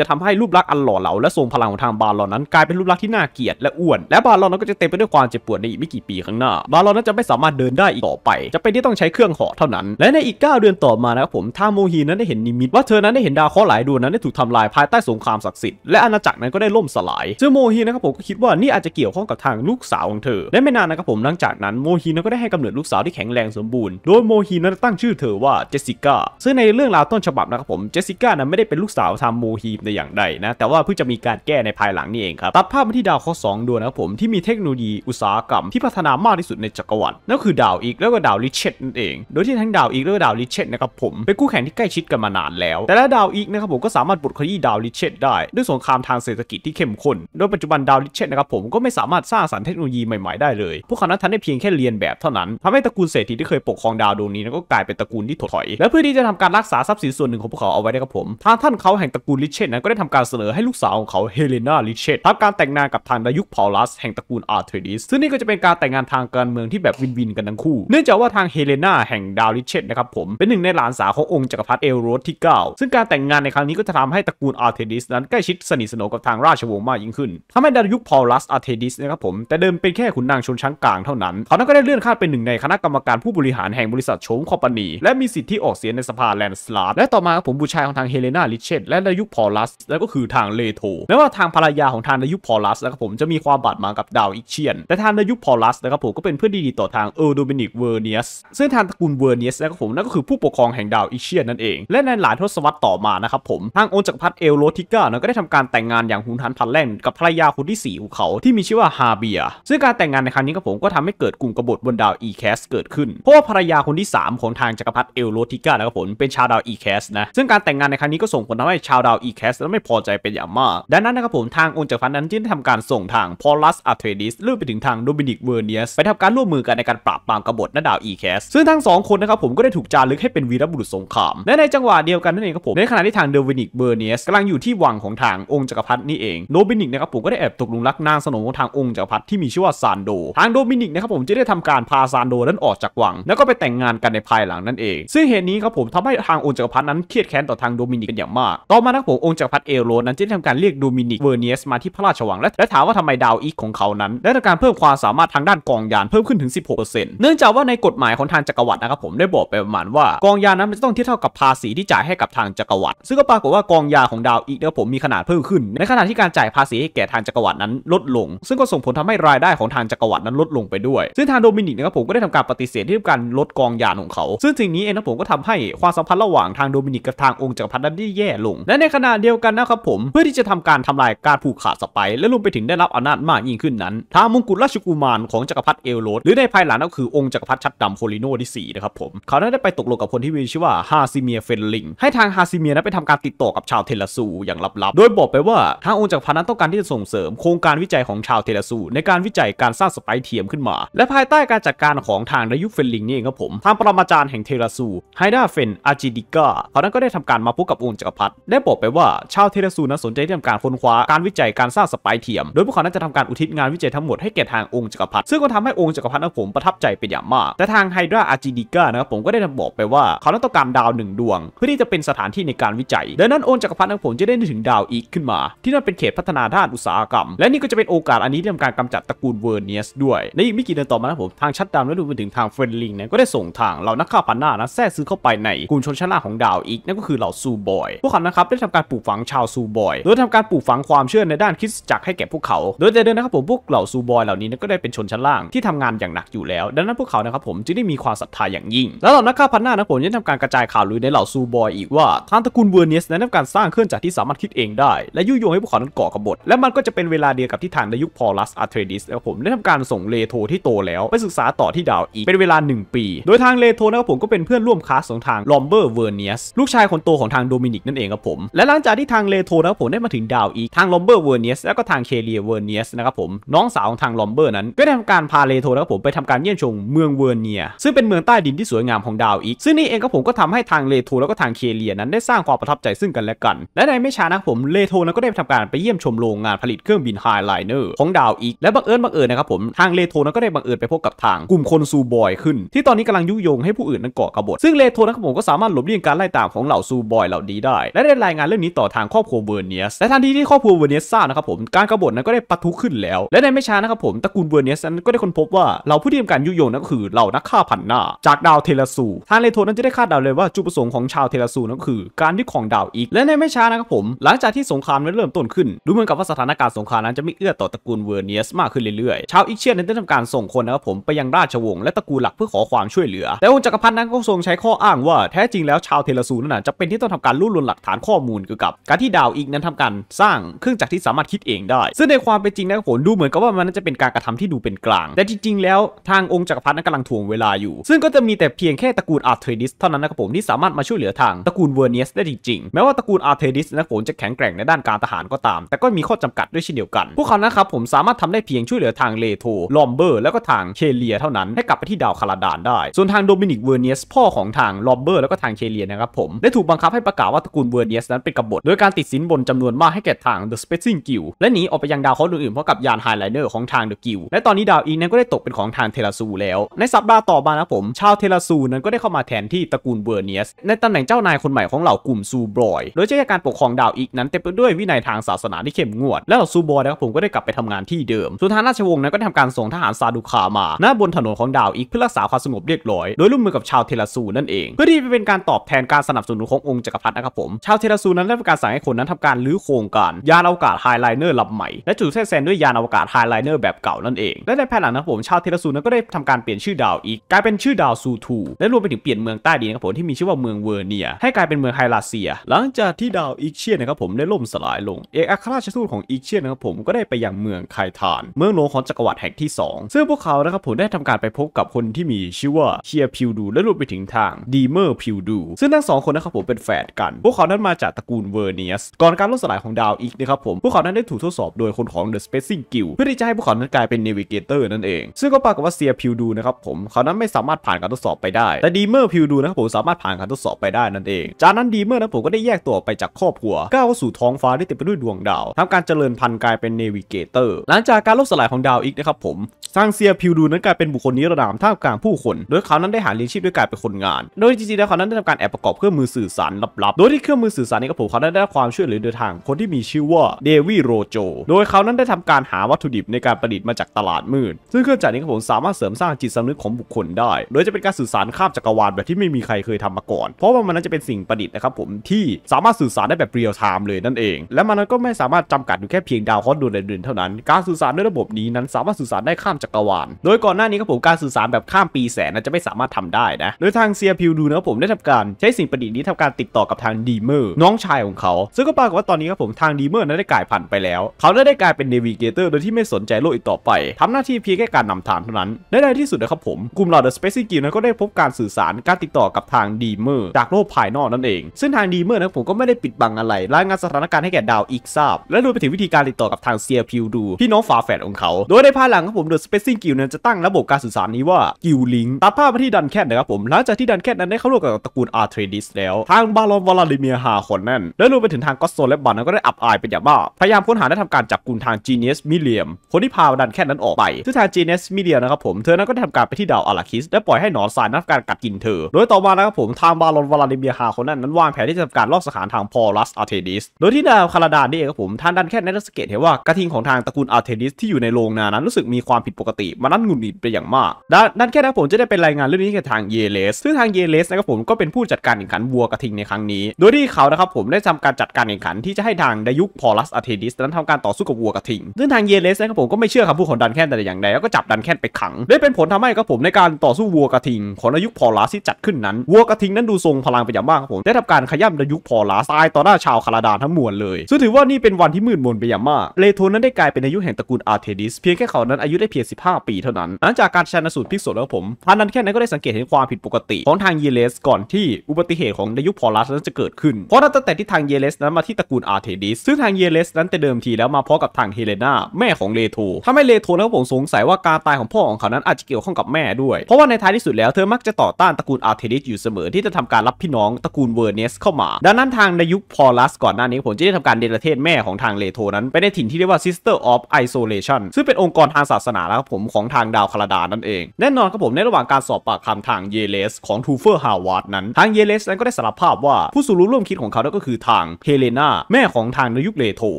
จะทำให้รูปลักษณ์อันหล่อเหลาและทรงพลังของทางบาลอนนั้นกลายเป็นรูปลักษณ์ที่น่าเกลียดและอ้วนและบาลอนนั้นก็จะเต็มไปด้วยความเจ็บปวดในอีกไม่กี่ปีข้างหน้าบาลอนนั้นจะไม่สามารถเดินได้อีกต่อไป จะเป็นที่ต้องใช้เครื่องเหาะเท่านั้นและในอีก 9 เดือนต่อมานะครับผมทางโมฮีนั้นได้เห็นนิมิตว่าเธอนั้นได้เห็นดาวเคราะห์หลายดวงนั้นได้ถูกทำลายภายใต้สงครามศักดิ์สิทธิ์และอาณาจักรนั้นก็ได้ล่มสลายซึ่งโมฮีนะครับผมก็คิดว่านี่อาจจะเกี่ยวข้องกับทางลูกสาวของเธอ และไม่นานนะครับผมหลังจากนั้นโมฮีนั้นก็ได้ให้กำเนิดลูกสาวที่แข็งแรงสมบูรณ์ โดยโมฮีนั้นตั้งชื่อเธอว่าเจสสิก้าซึ่งในเรื่องราวต้นฉบับนะครับผมเจสสิก้านั้นไม่ได้เป็นลูกสาวทางโมฮีในอย่างใดนะแต่ว่าเพื่อจะมีการแก้ในภายหลังนี่เองครับตัดภาพมาที่ดาวข้อ2ดวงนะครับผมที่มีเทคโนโลยีอุตสาหกรรมที่พัฒนามากที่สุดในจักรวรรดินั่นคือดาวอีกแล้วก็ดาวลิเชตนั่นเอง โดยที่ทั้งดาวอีกแล้วก็ดาวลิเชตนะครับผมเป็นคู่แข่งที่ใกล้ชิดกันมานานแล้ว แต่ละดาวอีกนะครับผมก็สามารถบดขยี้ดาวลิเชตได้ ด้วยสงครามทางเศรษฐกิจที่เข้มข้น โดยปัจจุบันดาวลิเชตนะครับผม ก็ไม่สามารถสร้างสรรค์เทคโนโลยีใหม่ ๆ ได้เลย พวกเขานั้นทำได้เพียงแค่เรียนแบบเท่านั้นทำให้ตระกูลเศรษฐีที่เคยปกครองดาวดวงนี้นก็กลายเป็นตระกูลที่ถดถอย และเพื่อที่จะทำการรักษาทรัพย์สินส่วนหนึ่งของพวกเขาเอาไว้นะครับผม ทางท่านเขาแห่งตระกูลลิเชตนั้นก็ได้ทำการเสนอให้ลูกสาวของเขาเฮเลนาลิเชตทำการแต่งงานกับทางดายุคพอลัสแห่งตระกูลอาร์เทดิสซึ่งนี่ก็จะเป็นการแต่งงานทางการเมืองที่แบบวินวินกันทั้งคู่ เนื่องจากว่าทางเฮเลนาแห่งดาวลิเชตนะครับผมเป็นหนึ่งในหลานสาวขององค์จักรพรรดิเอโรสที่ 9 ซึ่งการแต่งงานในครั้งนี้ก็จะทำให้ตระกูลอาร์เทดิสนั้น ใกล้ชิดสนิทสนมกับทางราชวงศ์มากยิ่งขึ้นทำให้ดายุคพอลัสอาเทดิสนะครับผม แต่เดิมเป็นแค่ขุนนางชนชั้นกลางเท่านั้นเขานัก็ได้เลื่อนขั้นเป็นหนึ่งในคณะกรรมการผู้บริหาร แห่งบริษัทโชม คอปานี และมีสิทธิออกเสียงในสภาแลนสลาดและต่อมาผม บูชายของทางเฮเลนาลิเชตและดายุคพอลัสแล้วก็คือทางเลโธแม้ว่าทางภรรยาของทางดายุคพอลัสนะครับผมจะมีความบาดหมางกับดาวอิกเชียน แต่ทางดายุคพอลัสนะครับผมก็เป็นเพื่อนดีๆต่อทางเออร์โดมบนิกเวอร์เนียส ซึ่งทางตระกูลเวอร์เนียสนะครับผมนั่นก็คือผู้ปกครองแห่งดาวอิกเชียนนั่นเองและในหลายทศวรรษต่อมานะครับผมทางองค์จักรพรรดิเอลโลโรติก้านัก็ได้ทำการแต่งงานอย่างหุนหันพันแล่นกับภรรยาคนที่4ของเขาที่มีชื่อว่าฮาเบีย ซึ่งการแต่งงานในครั้งนี้ครับผมก็ทำให้เกิดกลุ่มกบฏบนดาวอีแคสเกิดขึ้น เพราะว่าภรรยาคนที่3 ของทางจักรพรรดิเอลโรติก้านะครับผมเป็นชาวดาวอีแคสนะ ซึ่งการแต่งงานในครั้งนี้ก็ส่งผลทำให้ชาวดาวอีแคสแล้วไม่พอใจเป็นอย่างมาก ดังนั้นนะครับผมทางองค์จักรพรรดินั้นจึงได้ทำการส่งทางพอลัสอัรเทดิสเลื่อนไปถึงทางโดมินิกเวอร์เนียสไปทำการร่วมมือกันในการปราบปรามกบฏณดาวอีแคส ซึ่งทั้งสองคนนะครับผมก็ได้ถูกจารึกให้เป็นวีรบุรุษสงครามและในจังหวะเดียวกันนั่นเองครับผมในขณะที่ทางเดวินิกเบอร์เนียสกำลังอยู่ที่วังของทางองค์จักรพรรดินี่เองโดมินิกนะครับผมก็ได้แอบตกหลุมรักนางสนมของทางองค์จักรพรรดิที่มีชื่อว่าซานโด ทางโดมินิกนะครับผมจะได้ทำการพาซานโดนั้นออกจากวัง แล้วก็ไปแต่งงานกันในภายหลังนั่นเอง ซึ่งเหตุนี้ครับผมทำให้ทางองค์จักรพรรดินั้นเครียดแค้นต่อทางโดมินิกกันอย่างมาก ต่อมานะครับผมองค์จักรพรรดิเอโรนั้นจะได้ทำการเรียกโดมินิกเวอร์เนียสมาที่พระราชวัง และถามว่าทำไมดาวอีกของเขานั้นได้ทำการเพิ่มความสามารถทางด้านกองยานเพิ่มขึ้นถึง16%เนื่องจากว่าในกฎหมายของทางจักรวรรดินะครับ ผมได้บอกไปประมาณว่ากองยานนั้นจะต้องเทียบเท่ากับภาษีที่จ่ายให้กับทางจักรวรรดิซึ่งก็ปรากฏว่ากองยาของดาาวอีกแล้วผมมีขนาดเพิ่มขึ้น ในขณะที่การจ่ายภาษีให้แก่ทางจักรวรรดินั้นลดลง ซึ่งก็ส่งผลทำให้รายได้ของทางจักรวรรดินั้นลดลงไปด้วยซึ่งทางโดมินิกนะครับผมก็ได้ทำการปฏิเสธที่การลดกองยานของเขา ซึ่งสิ่งนี้เองนะผมก็ทำให้ความสัมพันธ์ระหว่างทางโดมินิกกับทางองค์จักรพรรดินั้นได้แย่ลง และในขณะเดียวกันนะครับผมเพื่อที่จะทำการทำลายการผูกขาดสไป และรวมไปถึงได้รับอำนาจมากยิ่งขึ้นนั้นทางมงกุฎราชกุมารของจักรพรรดิเอลโรดหรือในภายหลังก็คือองค์จักรพรรดิชัดดาโคลิโนที่4นะครับผมเขาได้ไปตกลงกับคนที่มีชื่อว่าฮาซิเมียเฟนลิงให้ทางฮาซิเมียนั้นไปทำการติดต่อกับชาวเทลซููอย่างลับๆ โดยบอกไปว่าทางองค์จักรพรรดินั้นต้องการที่จะส่งเสริม โครงการวิจัยของชาวเทเลซู ในการวิจัยการสร้างสไปเทียมขึ้นมา และภายใต้การจัดการของ ทางรายุเฟลลิงนี่เองครับผม ทางปรมาจารย์แห่งเทเลซูไฮด้าเฟนอาจิดิกาเขานั้นก็ได้ทำการมาพบกับองค์จักรพรรดิได้บอกไปว่าชาวเทเลซูนั้นสนใจที่ทำการค้นคว้าการวิจัยการสร้างสไปเทียม โดยพวกเขานั้นจะทำการอุทิศงานวิจัยทั้งหมดให้แก่ทางองค์จักรพรรดิ ซึ่งก็ทำให้องค์จักรพรรดินนผมประทับใจเป็นอย่างมาก แต่ทางไฮดราอาจิดิกานะครับผมก็ได้บอกไปว่าเขาต้องการดาวหนึ่งดวงเพื่อที่จะเป็นสถานที่ในการวิจัยดังนั้นองค์จักรพรรดินะผมนจะได้นึกถึงดาวอีกขึ้นมา ที่นั่นเป็นเขตพัฒนาด้านอุตสาหกรรม และนี่ก็จะเป็นโอกาสอันนี้ ที่ทำการกำจัดตระกูลเวอร์เนียสด้วยในอีกไม่กี่เดือนต่อมานะผม ทางชัดดาวและดูไปถึงทางเฟรนลิงเนี่ยก็ได้ส่งทาง เหล่านักฆ่าพันหน้านะแทรกซื้อเข้าไปในกลุ่มชนชั้นล่างของดาวอีกนั่นก็คือเหล่าซูบอยพวกเขานะครับได้ทำการปลูกฝังชาวซูบอยโดยทำการปลูกฝังความเชื่อในด้านคริสตจักรให้แก่พวกเขา โดยแต่เดิมนะครับผมพวกเหล่าซูบอยเหล่านี้ก็ได้เป็นชนชั้นล่างที่ทำงานอย่างหนักอยู่แล้ว ดังนั้นพวกเขานะครับผมจึงได้มีความศรัทธาอย่างยิ่งแล้วเหล่านักฆ่าพันหน้านะผมยังทำการกระจายข่าวลือในเหล่าซูบอย อีกว่าทางตระกูลเวอร์เนสนั้นทำการสร้างเครื่องจักรที่สามารถคิดเองได้ และยุยงให้พวกเขานั้นก่อกบฏและมันก็จะเป็นเวลาเดียวกับที่ทางในยุคพอลัสอาร์เทรดิสนะครับผมได้ทำการส่งเลโทที่โตแล้ว ไปศึกษาต่อที่ดาวอีก เป็นเวลา 1 ปี โดยทางเลโทนะครับผมก็เป็นเพื่อนร่วมคลาสของทางลอมเบอร์เวอร์เนียสลูกชายคนโตของทางโดมินิกนั่นเองครับผมและหลังจากที่ทางเลโทนะครับผมได้มาถึงดาวอีกทางลอมเบอร์เวอร์เนียสแล้วก็ทางเคเลียเวอร์เนียสนะครับผมน้องสาวของทางลอมเบอร์นั้น ก็ได้ทำการพาเลโทนะครับผมไปทำการเยี่ยมชมเมืองเวอร์เนีย ซึ่งเป็นเมืองใต้ดินที่สวยงามของดาวอีก ซึ่งนี่เองครับผมก็ทำให้ทางเลโทแล้วก็ทางเคเลีย นั้นได้สร้างความประทับใจซึ่งกันและกันและในไม่ช้านักผมเลโทนก็ได้ทำการไปเยี่ยมชมโรงงานผลิตเครื่องบินไฮไลเนอร์ของดาวอีก และบังเอิญบังเอิญนะครับผม ทางเลโทนก็ได้บังเอิญไปพบกับทางกลุ่มคนซูบอยขึ้น ที่ตอนนี้กำลังยุยงให้ผู้อื่นนั้นก่อกบฏซึ่งเลโทนะครับผมก็สามารถหลบเลี่ยงการไล่ตามของเหล่าซูบอยเหล่านี้ได้ และได้รายงานเรื่องนี้ต่อทางครอบครัวเวอร์เนียสและทันทีที่ครอบครัวเวอร์เนียสทราบนะครับผมการกบฏนั้นก็ได้ปะทุขึ้นแล้ว และในไม่ช้านะครับผมตระกูลเวอร์เนียสนั้นก็ได้ค้นพบว่าเราผู้ที่ทำการยุยงนั้นก็คือเหล่านักฆ่าผันหน้า จากดาวเทลสูทางเลโทนั้นจะได้คาดเดาเลยว่าจุดประสงค์ของชาวเทลสูนั้นคือ การที่ของดาวอีก และในไม่ช้านะับผมหลังจากที่สงครามนั้นเริ่มต้นขึ้น ดูเหมือนกับว่าสถานการณ์สงครามนั้นจะไม่เอื้อต่อตระกูลเวอร์เนียสมากขึ้นเรื่อยๆ ชาวอิกเชียนนั้นได้ทำการส่งคนนะครับผมไปยังราชวงศ์และตระกูลหลักเพื่อขอความช่วยเหลือ แต่องค์จักรพรรดินั้นก็ทรงใช้ข้ออ้างว่าแท้จริงแล้วชาวเทลซูนั้นจะเป็นที่ต้องทำการรวบรวมหลักฐานข้อมูลเกี่ยวกับการที่ดาวอิกนั้นทำการสร้างเครื่องจักรที่สามารถคิดเองได้ ซึ่งในความเป็นจริงนะครับผมดูเหมือนกับว่ามันจะเป็นการกระทำที่ดูเป็นกลาง แต่จริง ๆ แล้วทางองค์จักรพรรดินั้นกำลังถ่วงเวลาอยู่ ซึ่งก็จะมีแต่เพียงแค่ตระกูลอาร์เทดิสเท่านั้นนะครับผมที่สามารถมาช่วยเหลือทางตระกูลเวอร์เนียสได้จริงๆแม้ว่าตระกูลอาร์เทดิสและโขนจะแข็งแกร่งในด้านการทหารก็ตาม แต่ก็มีข้อจำกัดด้วยเช่นเดียวกัน พวกเขานะครับผมสามารถทำได้เพียงช่วยเหลือทางเลโธลอมเบอร์แล้วก็ทางเคเลีย เท่านั้น ให้กลับไปที่ดาวคาราดานได้ ส่วนทางโดมินิกเวอร์เนียสพ่อของทางลอมเบอร์ แล้วก็ทางเคเลียนะครับผม ได้ถูกบังคับให้ประกาศว่า ตระกูลเวอร์เนียสนั้นเป็นกบฏโดยการติดสินบนจำนวนมากให้แก่ทางเดอะสเปซิงกิลและหนีออกไปยังดาวเคราะห์ดวงอื่นเพราะกับยานไฮไลเนอร์ของทางเดอะกิล และตอนนี้ดาวอีนั้นก็ได้ตกเป็นของทางเทลาซู แล้ว ในสัปดาห์ต่อมานะผม ชาวเทลาซูนั้นก็ได้เข้ามาแทนที่ตระกูลเวอร์เนียสในตำแหน่งเจ้านายคนใหม่ของเหล่ากลุ่มซูบรอย โดยเจ้าการปของดาวอีก นั้นเต็มไปด้วยวินัยทางศาสนาที่เข้มงวด แล้วซูบอนะครับผมก็ได้กลับไปทำงานที่เดิมสุดท้ายราชวงศ์นั้นก็ทำการส่งทหารซาดูคามาหน้าบนถนนของดาวอีกเพื่อรักษาความสงบเรียบร้อยโดยร่วมมือกับชาวเทลซูนั่นเองเพื่อที่จะเป็นการตอบแทนการสนับสนุนขององค์จักรพรรดินะครับผม ชาวเทลซูนั้นได้ทำการสั่งให้คนนั้นทำการรื้อโครงการยานอวกาศไฮไลเนอร์ลำใหม่และจุดแส้นแซนด้วยยานอวกาศไฮไลเนอร์แบบเก่านั่นเองและในภายหลังนะครับผมชาวเทลซูนั้นก็ได้ทำการเปลี่ยนชื่อดาวอีกกลายเป็นชื่อดาวซูทูและรวมไปถึงเปลี่ยนเมืองใต้ดินนะครับผมที่มีชื่อว่าเมืองเวอร์เนียให้กลายเป็นเมืองไฮลาเซีย หลังจากที่ดาวอีเชียนนะครับผมได้ล่มสลายลง เอกอัครราชทูตของอีเชียนนะครับผมก็ได้ไปยังเมืองไคทาน เมืองหลวงของจักรวรรดิแห่งที่ 2 ซึ่งพวกเขานะครับผมได้ทำการไปพบกับคนที่มีชื่อว่าเชียพิวดูและรวมไปถึงทางดีเมอร์พิวดูซึ่งทั้งสองคนนะครับผมเป็นแฝดกัน พวกเขานั้นมาจากตระกูลเวอร์เนียสก่อนการล่มสลายของดาวอีกนะครับผมพวกเขานั้นได้ถูกทดสอบโดยคนของเดอะสเปซซิงกิลเพื่อที่จะให้พวกเขานั้นกลายเป็นนเวิเกเตอร์นั่นเองซึ่งก็ปรากฏว่าเซียพิวดูนะครับผมเขานั้นไม่สามารถผ่านการทดสอบไปได้แต่ดีเมอร์พิวดูนะครับผมสามารถผ่านการทดสอบไปได้นั่นเองจากนั้นดีเมอร์นะผมก็ได้แยกตัวไปจากครอบอบครัวก้าวสู่ท้องฟ้าที่เต็มไปด้วยดวงดาวทำการเจริญพันธุ์กลายเป็นเนวิเกเตอร์ หลังจากการล่มสลายของดาวอีกนะครับผมซางเซียพิวดูนั้นกลายเป็นบุคคลนิรนามท่ามกลางผู้คนโดยเขานั้นได้หาเลี้ยงชีพด้วยการเป็นคนงาน โดยจริงๆแล้วเขานั้นได้ทำการแอบประกอบเครื่องมือสื่อสารลับๆ โดยที่เครื่องมือสื่อสารนี้กับผมเขาได้ได้ความช่วยเหลือโดยทางคนที่มีชื่อว่าเดวี่โรโจโดยเขานั้นได้ทำการหาวัตถุดิบในการประดิษฐ์มาจากตลาดมืดซึ่งเครื่องจักรนี้กับผมสามารถเสริมสร้างจิตสำนึกของบุคคลได้ โดยจะเป็นการสื่อสารข้ามจักรวาลแบบที่ไม่มีใครเคยทำมาก่อน เพราะว่ามันนั้นจะเป็นสิ่งประดิษฐ์นะครับผมที่สามารถสื่อสารได้แบแบบเรียลไทม์เลยนั่นเอง และมันก็ไม่สามารถจำกัดอยู่แค่เพียงดาวเคราะห์ดวงใดดวงเท่านั้นการสื่อสารด้วยระบบนี้นั้นสามารถสื่อสารได้ข้ามจักรวาลโดยก่อนหน้านี้ครับผมการสื่อสารแบบข้ามปีแสนจะไม่สามารถทำได้นะโดยทางเซียพิวดูนะครับผมได้ทำการใช้สิ่งประดิษฐ์นี้ทำการติดต่อกับทางดีเมอร์น้องชายของเขา ซึ่งก็ปรากฏว่าตอนนี้ครับผมทางดีเมอร์นั้นได้กลายพันธุ์ไปแล้วเขาได้กลายเป็นเนวิเกเตอร์โดยที่ไม่สนใจโลกอีกต่อไป ทำหน้าที่เพียงแค่การนำทางเท่านั้นและในที่สุดนะครับผมกลุ่มเหล่าเดอะสเปซิกินั้นก็ได้พบการสื่อสารการติดต่อกับทางดีเมอร์จากโลกภายนอกนั่นเอง ซึ่งทางดีเมอร์นะผมก็ไม่ได้ปิดบังอะไรรายงานสถานการณ์ให้แก่ดาวอีกทราบ และรูไปถึงวิธีการติดต่อกับทางเซียพิวดูพี่น้องฝาแฝดของเขา โดยในภายหลังครับผมเดอะสเปซซิ่งกิลนั้นจะตั้งระบบการสื่อสารนี้ว่ากิลลิงตัดภาพมาที่ดันแคทนะครับผมหลังจากที่ดันแคทนั้นได้เข้าร่วมกับตระกูลอาร์เทรดิสแล้ว ทางบาลอนวลาดิเมียฮาคอนนั่นและรูไปถึงทางก็โซและบันนั้นก็ได้อับอายเป็นอย่างมากพยายามค้นหาและทำการจับกลุ่มทางจีเนสมิเลียมคนที่พาดันแคทนั้นออกไปซึ่งทางจีเนสมิเลียมนะครับผม เธอนั้นก็ได้ทำการไปที่ดาวอาราคิส และปล่อยให้หนอนสายนักการกัดกินเธอโดยต่อมานะครับผมทางบาลอนวลาดิเมียฮาคอนนันนั้นวางแผนที่จะทำการลอสังหารทางพอลสอาร์เทดิสโดยที่ดาวคาราดานนี่เองครับผม ท่านดันแค่ในสัสเกตเห็นว่ากระทิงของทางตระกูลอาร์เทดิสที่อยู่ในโรงนานั้นรู้สึกมีความผิดปกติ มานั่นหงุดหงิดไปอย่างมากดันแค่นั้นผมจะได้เป็นรายงานเรื่องนี้กับทางเยเลสซึ่งทางเยเลสนะครับผมก็เป็นผู้จัดการแข่งขันวัวกระทิงในครั้งนี้ โดยที่เขานะครับผมได้ทำการจัดการแข่งขันที่จะให้ทางดายุคพอลัสอาร์เทดิสนั้นทำการต่อสู้กับวัวกระทิงซึ่งทางเยเลสนะครับผมก็ไม่เชื่อคำพูดของดันแค่แต่อย่างใดแล้วก็จับดันแค่ไปขังได้เป็นผลทำให้ครับผมในการต่อสู้วัวกระทิงของดายุคพอลัสที่จัดขึ้นนั้นวัวกระทิง นั้นดูทรงพลังไปอย่างมากครับผม ได้ทำการขย่ำดายุคพอลัสตายต่อหน้าชาวคาราดานทั้งมวลเลย ซึ่งถือว่านี่เป็นวันที่มืดมนไปอย่างมากเลโทนั้นได้กลายเป็นอายุแห่งตระกูลอาร์เทดิส เพียงแค่เขานั้นอายุได้เพียง 15 ปีเท่านั้น หลังจากการชันสูตรพิจน์แล้วผมพันนั้นแค่นั้นก็ได้สังเกตเห็นความผิดปกติ ของทางเยเลสก่อนที่อุบัติเหตุของนายุพอลัสนั้นจะเกิดขึ้น เพราะตั้งแต่ที่ทางเยเลสนั้นมาที่ตระกูลอาร์เทดิส ซึ่งทางเยเลสนั้นแต่เดิมทีแล้วมาพร้อมกับทางเฮเลนาแม่ของเลโทถ้าไม่เลโทแล้วผมสงสัยว่าการตายของพ่อของเขา นั้นอาจจะเกี่ยวข้องกับแม่ด้วยเพราะว่าในท้ายที่สุดแล้วเธอมักจะต่อต้านตระกูลอาร์เทดิสอยู่เสมอที่จะทำการรับพี่น้องตระกูลเวอร์เนสเข้ามา ดังนั้นทางนยุพอรัสก่อนหน้านี้ผมจะได้ทำการเดลเทศแม่ของทางเลโทนั้น ไปในถิ่นที่เรียกว่า Sister of Isolation ซึ่งเป็นองค์กรทางศาสนาแล้วครับผมของทางดาวคาราดานั่นเอง แน่นอนครับผม ในระหว่างการสอบปากคำทางเยเลส ของทูเฟอร์ฮาวาร์ดนั้น ทางเยเลส นั้นก็ได้สารภาพว่าผู้สูรู้ร่วมคิดของเขาก็คือทางเฮเลนาแม่ของทางนยุคเลโท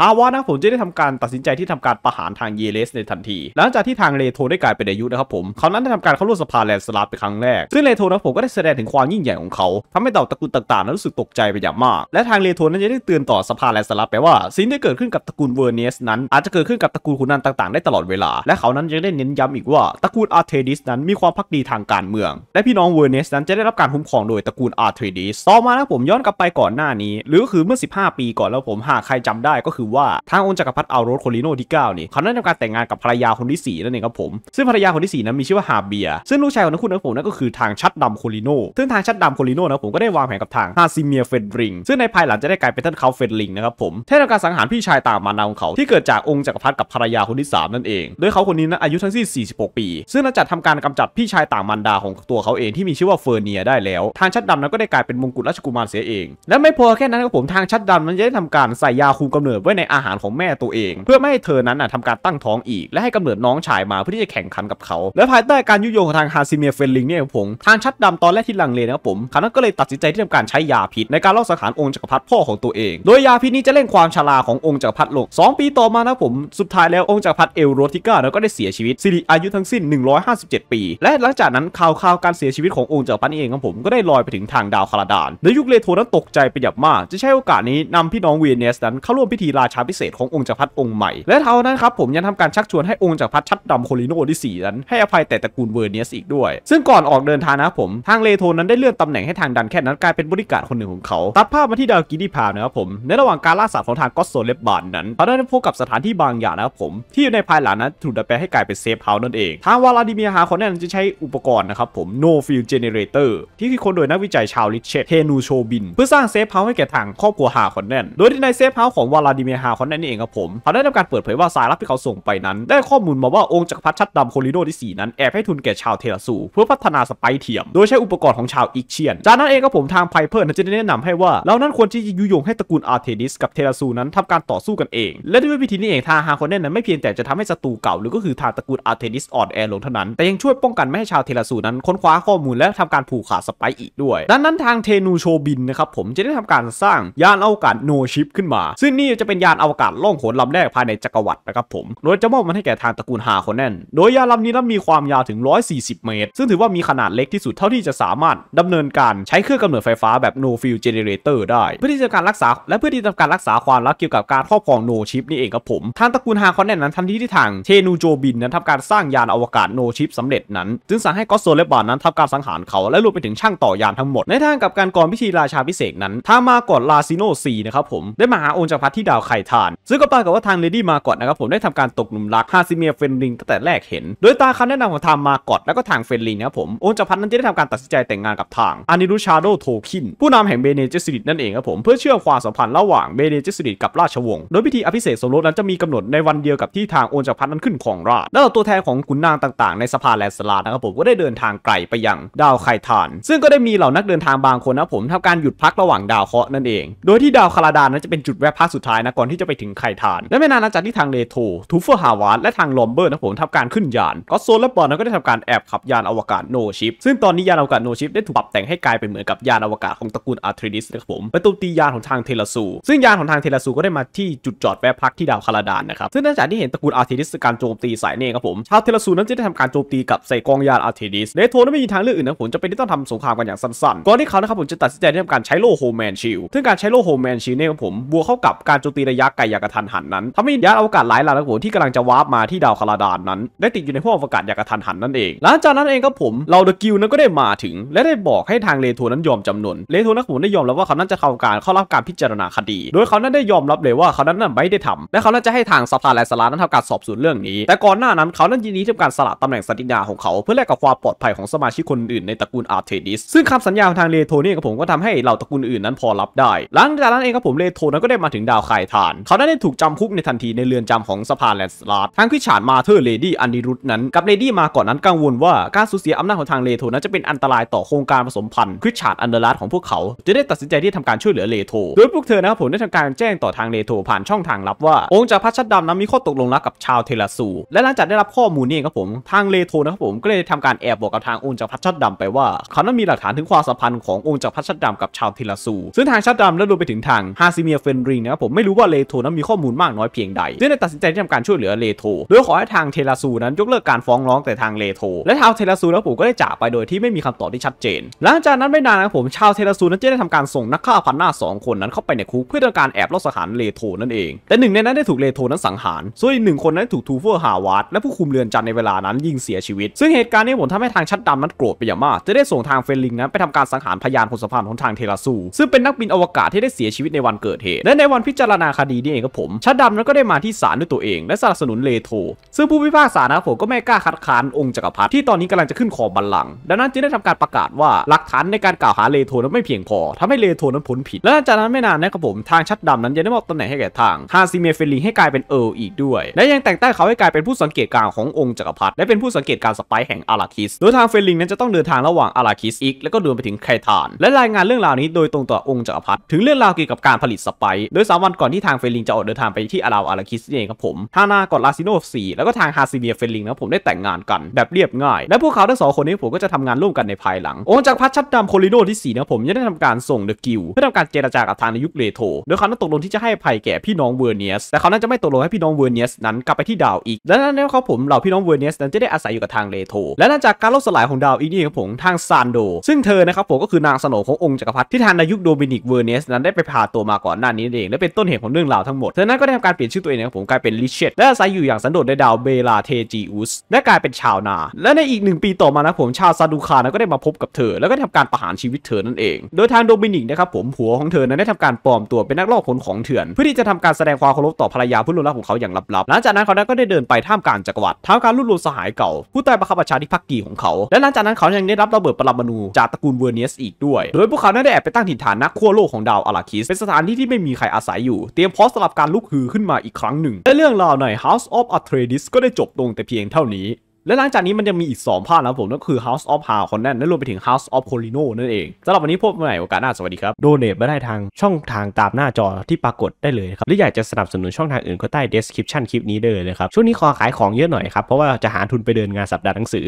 ฮาวาร์ดนะผมจะได้ทำการตัดสินใจที่ทำการประหารทางเยเลสในทันที หลังจากที่ทางเลโทได้กลายเป็นอายุนะครับผม เขานั้นได้ทำการเข้าร่วมสภาแลนสลาเป็นครั้งแรก ซึ่งเลโทนะผมก็ได้แสดงถึงความยิ่งใหญ่ของเขา ทำให้เต่าตระกูลต่างๆนั้นรู้สึกตกใจไปอย่างมาก และทางเลทวนั้นจะได้เตือนต่อสภาแลนสลับไปว่า สิ่งที่เกิดขึ้นกับตระกูลเวอร์เนสนั้น อาจจะเกิดขึ้นกับตระกูลขุนนางต่าง ๆได้ตลอดเวลา และเขานั้นจะได้เน้นย้ำอีกว่าตระกูลอาร์เทดิสนั้นมีความพักดีทางการเมือง และพี่น้องเวอร์เนสนั้นจะได้รับการคุ้มครองโดยตระกูลอาร์เทดิสต่อมาแล้วผมย้อนกลับไปก่อนหน้านี้ หรือก็คือเมื่อ 15 ปีก่อนแล้วผมหากใครจำได้ก็คือว่าทางองค์จักรพรรดิอร์โรสโคลิโนที่9นี่เขาได้ทำการแต่งงานกับภรรยาคนที่4นั่นเองครับผมซึ่งภรรยาคนที่ 4 นั้นมีชื่อว่าฮาเบีย ซึ่งลูกชายของนักคุณนผมนั่นก็คือทางชัดดํโคลิโนซึ่งทางชัดดํโคลิโนนะผมก็ได้วางแผนกับทางฮาซิเมียเฟดริงซึ่งในภายหลังจะได้กลายเป็นท่านเขาเฟดลิงนะครับผมเท่การสังหารพี่ชายต่างมานดาของเขา ที่เกิดจากองค์จักรพรรดิกับภรรยาคนที่ 3 นั่นเอง โดยเขาคนนี้นั้นอายุทั้งสิ้น 46 ปี ซึ่งหลังจากทำการกำจัดพี่ชายต่างมานดาของตัวเขาเองที่มีชื่อว่าเฟอร์เนียได้แล้ว ทางชัดดำนั้นก็ได้กลายเป็นมงกุฎราชกุมารเสียเอง และไม่พอแค่นั้นครับผมทางชัดดำนั้นยังได้ทำการใส่ยาคุมกำเนิดไว้ในอาหารของแม่ตัวเอง เพื่อไม่ให้เธอนั้นทำการตั้งท้องอีกและให้กำเนิดน้องชายมาเพื่อที่จะแข่งขันกับเขาและภายใต้การยุยงของทางฮาซิเมียเฟนลิงเนี่ยผมทางชัดดำตอนแรกที่ลังเลนะครับผมเขาก็เลยตัดสินใจที่ทำการใช้ยาพิษในการลอสังหารองค์จักรพรรดิพพ่อของตัวเอง โดยยาพิษนี้จะเล่นความชราขององค์จักรพรรดิลง2 ปีต่อมานะผม สุดท้ายแล้วองค์จักรพรรดิเอลโรติก้า ก็ได้เสียชีวิต สิริอายุทั้งสิ้น 157 ปี และหลังจากนั้นข่าวข่าวการเสียชีวิตขององค์จักรพรรดิเองครับผมก็ได้ลอยไปถึงทางดาวคาราดาน ในยุคเลโทนั้นตกใจไปอย่างมาก จะใช้โอกาสนี้นำพี่น้องเวเนสนั้น เข้าร่วมพิธีราชาพิเศษขององค์จักรพรรดิองค์ใหม่และเท่านั้นครับผมยังทำการชักชวนให้องค์จักรพรรดิชัดดำโคลิโนที่4นั้น ให้อภัยแต่ตระกูลเวเนสอีกด้วย ซึ่งก่อนออกเดินทางนะผม ทางเลโทนั้นได้เลื่อนตำแหน่งให้ทางดันแค่นั้นกลายเป็นบริการคนหนึ่งของเขาตัดภาพมาที่ดาวกิดที่ผ่านนะครับผมในระหว่างการล่าสัตว์ของทางก็สโซเลบบานนั้นเขาได้พบกับสถานที่บางอย่างนะครับผม ที่อยู่ในภายหลังนั้นถูกดัดแปลงให้กลายเป็นเซฟเฮาส์นั่นเอง ทางวลาดิเมียฮาคอนนนจะใช้อุปกรณ์นะครับผม no field generator ที่คิดค้นโดยนักวิจัยชาวลิเชตเทนูโชบิน เพื่อสร้างเซฟเฮาส์ให้แก่ทางครอบครัวฮาคอนแนนโดยที่ในเซฟเฮาส์ของวลาดิเมียฮาคอนแนนนี่เองครับผมเขาได้ทำการเปิดเผยว่าสายลับที่เขาส่งไปนั้นได้ข้อมูลมาว่าองค์จักรพรรดิชัดดำโคลิโดที่4นั้นแอบให้ทุนแก่ชาวเทลสูเพื่อพัฒนาสไปเทียมโดยใช้อุปกรณ์ของชาวอิกเชียน จากนั้นเองับผมทางไพเพิร์นจะได้แนะนำให้ว่าเรานั้นควรที่จะยุยงให้ตระกูลอาร์เทนิสกับเทราซูนั้นทำการต่อสู้กันเอง และด้วยวิธีนี้เองทาฮาคอนเนนนั้นไม่เพียงแต่จะทำให้ศัตรูเก่าหรือก็คือทางตระกูลอาร์เทนิสอ่อนแอลงเท่านั้น แต่ยังช่วยป้องกันไม่ให้ชาวเทราซูนั้น ค้นคว้าข้อมูลและทำการผูกขาดสไปอีกด้วย ดังนั้นทางเทนูโชบินนะครับผมจะได้ทำการสร้างยานอวกาศโนชิปขึ้นมา ซึ่งนี่จะเป็นยานอวกาศล่องหนลำแรกภายในจักรวรรดินะครับผมโดยจะมอบมันให้แก่ทางตระกูลฮาคอนแนน โดยยานลำนี้นั้นมีความยาวถึง 140 เมตร ซึ่งถือว่ามีขนาดเล็กที่สุดเท่าที่จะสามารถดำเนินการใช้เครื่องกาเนิดไฟฟ้าแบบนฟิลเจเนเรเตอร์ได้เพื่อที่จะจะทำการรักษาและเพื่อที่จะทำการรักษาความลับเกี่ยวกับการครอบครองโนชิปนี่เองครับผมทางตระกูลฮาคอนแนนนั้นทันทีที่ทางเทนูโจบินนั้นทำการสร้างยานอวกาศโนชิปสำเร็จนั้น จึงสั่งให้ก็โซเลบานนั้นทำการสังหารเขาและรวมไปถึงช่างต่อยานทั้งหมดในทางกับการก่อพิธีราชาพิเศษนั้นทางมากอดลาซิโนซีนะครับผม ได้มาหาองค์จักรพรรดิที่ดาวไคทานซึ่งก็ปรากฏว่าทางเลดี้มากอนนะครับผมได้ทำการตกหนุมรักฮาซิเมียเฟนลิงตั้งแต่แรกเห็น โดยตาคำแนะนำของทางมากอดและก็ทางเฟนลิงนะครับผมองค์จักรพรรดินั้นจะได้ทำการตัดสินใจแต่งงานกับทางอานิรุชาโดโทคินผู้นำแห่งเบเนเจสิตนั่นเองครับผมเื่อเชื่อมความสัมพันธ์ระหว่างเบเนจิสติดกับราชวงศ์ โดยพิธีอภิเษกสมรสนั้นจะมีกำหนดในวันเดียวกับที่ทางโอนจากพันนั้นขึ้นของราช และตัวแทนของขุนนางต่างๆในสภาแลนสลาดนะครับผมก็ได้เดินทางไกลไปยังดาวไคทาน ซึ่งก็ได้มีเหล่านักเดินทางบางคนนะผมทำการหยุดพักระหว่างดาวเคราะห์นั่นเอง โดยที่ดาวคาราดานนั้นจะเป็นจุดแวะพักสุดท้ายนะก่อนที่จะไปถึงไคทาน และไม่นานหลังจากที่ทางเลโททูเฟอร์ฮาวาร์ดและทางลอมเบอร์นะผมทำการขึ้นยาน ก็โซนและบอลนั้นก็ได้ทำการแอบขับยานอวกาศโนชิป ซึ่งตอนนี้ยานอวกาศโนชิปได้ถูกปรับแต่งให้กลายเป็นเหมือนกับยานอวกาศของตระกูลอาร์ทริดิสนะครับผมไปตูตียานของทางเทลสูซึ่งยานของทางเทลสูก็ได้มาที่จุดจอดแวะพักที่ดาวคาราดานนะครับซึ่งหลังจากที่เห็นตระกูลอาร์เทดิสการโจมตีสายเนครับผมชาวเทลสูนั้นจะได้ทำการโจมตีกับใส่กองยานอาร์เทดิสเลโทนั้นไม่มีทางเลือกอื่นนะผมจะเป็นที่ต้องทำสงครามกันอย่างสั้นๆก่อนที่เขานะครับผมจะตัดสินใจที่ทำการใช้โลโฮแมนชิลซึ่งการใช้โลโฮแมนชิลเนี่ยครับผมบวกเข้ากับการโจมตีระยะไกลอย่างกระทันหันนั้นทำให้ยานอวกาศหลายลำนะผมที่กำลังจะวาร์ปมาที่ดาวคาราดานนั้น ได้ติดอยู่ในห้องอวกาศอย่างกระทันหันนั่นเอง หลังจากนั้นเองครับผมเราเดอะกิลนั้นก็ได้มาถึง และได้บอกให้ทางเลโทนั้นยอมจำนนเลโทนั้นผมได้ยอมแล้วว่าเขานั้นจะทำการเข้ารับการพิจารณาคดี โดยเขานั้นได้ยอมรับเลยว่าเขานั้นไม่ได้ทำและเขานั้นจะให้ทางสภาและสลานั้นทำการสอบสวนเรื่องนี้ แต่ก่อนหน้านั้นเขานั้นยินดีที่การสละตำแหน่งสัญญาของเขา เพื่อแลกกับความปลอดภัยของสมาชิกคนอื่นในตระกูลอาร์เทดิส ซึ่งคำสัญญาของทางเลโทนี่กับผมก็ทำให้เหล่าตระกูลอื่นนั้นพอรับได้ หลังจากนั้นเองครับผมเลโทนั้นก็ได้มาถึงดาวคายทาน เขานั้นได้ถูกจำคุกในทันทีในเรือนจำของสภาแลนสลาทางพิชานมาเธอเลดี้อันดิรุตนั้นกับเลดี้มาก่อนนั้นกังวลว่าการสูญเสียอานาจของทางเลโทนั้นจะเป็นอันตรายต่อโครงการผสมพันธุ์คริชานอันเดอร์ลัสของพวกเขาจะได้ตัดสินใจที่ทำการช่วยเหลือเลเลโธโดยพวกเธอนะครับผมได้ทำการแจ้งต่อทางเลโธผ่านช่องทางลับว่าองค์จักรพริชัดดำนั้นมีข้อตกลงรักกับชาวเทลสูและหลังจากได้รับข้อมูลนี่ครับผมทางเลโธนะครับผมก็เลยทำการแอบบอกกับทางองค์จักรพริชัดดำไปว่าเขานั้นมีหลักฐานถึงความสัมพันธ์ขององค์จักรพริชัดดำกับชาวเทลสูซึ่งทางชัดดำและรวมไปถึงทางฮาซิเมียเฟนริงนะครับผมไม่รู้ว่าเลโธนั้นมีข้อมูลมากน้อยเพียงใดดึงได้ตัดสินใจที่ทำการช่วยเหลือเลโธโดยขอให้ทางเทลสูนั้นยกเลิกการฟ้องร้องแต่ทางเลโธและชาวเทลสูแล้วผมก็ได้จากไปโดยที่ไม่มีคำตอบที่ชัดเจน หลังจากนั้นไม่นานนะครับผมชาวเทลสูนั้นจะได้ทำการส่งนักฆ่าพันหน้า2คนนั้นเข้าไปในคุกเพื่อทำการแอบลอบสังหารเลโทนั่นเอง แต่หนึ่งในนั้นได้ถูกเลโทนั้นสังหารส่วนอีกหนึ่งคนนั้นถูกทูเฟอร์ฮาวาร์ดและผู้คุมเรือนจำในเวลานั้น ยิงเสียชีวิตซึ่งเหตุการณ์นี้ผมทำให้ทางชัดดำนั้นโกรธไปอย่างมากจะได้ส่งทางเฟลิงนั้นไปทำการสังหารพยานคนสำคัญของทางเทลสซู ซึ่งเป็นนักบินอวกาศที่ได้เสียชีวิตในวันเกิดเหตุและในวันพิจารณาคดีนี่เองครับผมชัดดำนั้นก็ได้มาที่ศาลด้วยตัวเอง และสนับสนุนเลโทซึ่งผู้พิพากษานะผมก็ไม่กล้าคัดค้านองค์จักรพรรดิที่ตอนนี้กำลังจะขึ้นขอบัลลังก์ดังนั้นจึงได้ทำการประกาศว่าหลักฐานในการกล่าวหาเลโทนั้นไม่เพียงพอทำให้เลโทนั้นพ้นผิดและและจากนั้นไม่นานนะครับผม ทางชัดดำนั้นยังได้มอบตำแหน่งให้แก่ทางฮาซิเมเฟลิงให้กลายเป็นเออร์อีกด้วย และยังแต่งตั้งเขาให้กลายเป็นผู้สังเกตการขององค์จักรพรรดิและเป็นผู้สังเกตการสไปแห่งอาราคิสโดยทางเฟลิงนั้นจะต้องเดินทางระหว่างอาราคิสอีก แล้วก็เดินไปถึงไคทาน และรายงานเรื่องราวนี้โดยตรงต่อองค์จักรพรรดิถึงเรื่องราวเกี่ยวกับการผลิตสไปโดยสามวันก่อนที่ทางเฟลิงจะออกเดินทางไปที่อาราวอาราคิสเองครับผมฮานากอดลาซิโนฟสีแล้วก็ทางฮาซิเมียเฟลิงนะผมได้แต่งงานกันแบบเรียบง่าย และพวกเขาทั้งสองคนนี้ผมก็จะทำงานร่วมกันในภายหลังองค์จักรพรรดิชัดดำโคลิโดที่4นะผมยังได้ทำการส่งเดอะกิลเพื่อทำการเจรจากับทางในยุคเรโทโดยเขานั้นตกลงที่จะให้ภัยแก่พี่น้องเวอร์เนียสแต่เขานั้นจะไม่ตกลงให้พี่น้องเวอร์เนียสนั้นกลับไปที่ดาวอีกและนั้นแล้วผมเหล่าพี่น้องเวอร์เนียสนั้นจะได้อาศัยอยู่กับทางเรโทและหลังจากการล่มสลายของดาวอีกนี่ครับผมทางซานโดซึ่งเธอนะครับผมก็คือนางสนงขององค์จักรพรรดิที่ทางในยุคโดมินิกเวอร์เนียสนั้นได้ไปพาตัวมาก่อนหน้านี้เอง และเป็นต้นเหตุของเรื่องราวทั้งหมด เธอนั้นก็ได้ทำการเปลี่ยนชื่อตัวเองนะครับผมกลายเป็นลิเชตและอาศัยอยู่อย่างสันโดษในดาวเบลาเทจิอุสและกลายเป็นชาวนา และในอีกหนึ่งปีต่อมานะผมชาวซาดูคานะก็ได้มาพบกับเธอ แล้วก็ทำการประหารชีวิตเธอนั่นเอง โดยทางโดมินิกนะครับผมผัวของเธอนั้นได้ทำการปลอมตัวเป็นนักล่อคนของเถื่อนเพื่อที่จะทำการแสดงความเคารพต่อภรรยาผู้ล่วงลับของเขาอย่างลับๆ หลังจากนั้นเขาก็ได้เดินไปท่ามกลางจักรวรรดิท่ามกลางรุ่นลูสหายเก่า ผู้ใต้บังคับบัญชาที่พักกีของเขา และหลังจากนั้นเขายังได้รับระเบิดปรมาณูจากตระกูลเวอร์เนียสอีกด้วย โดยพวกเขาได้แอบไปตั้งถิ่นฐานนักขั้วโลกของดาวอลาคิสเป็นสถานที่ที่ไม่มีใครอาศัยอยู่ เตรียมพร้อมสำหรับการลุกฮือขึ้นมาอีกครั้งหนึ่งและเรื่องราวใน House of Atreides ก็ได้จบลงแต่เพียงเท่านี้และหลังจากนี้มันจะมีอีก2ภาคนะผมนั่นคือ House of h a r คนนั้นและรวมไปถึง House of Colino นั่นเองสำหรับวันนี้พบกันใหม่โอกาสหน้า สวัสดีครับโดเนทมาได้ทางช่องทางตามหน้าจอที่ปรากฏได้เลยครับ หรืออยากจะสนับสนุนช่องทางอื่นก็ใต้ description คลิปนี้ได้เลยนะครับ ช่วงนี้ขอขายของเยอะหน่อยครับ เพราะว่าจะหาทุนไปเดินงานสัปดาห์หนังสือ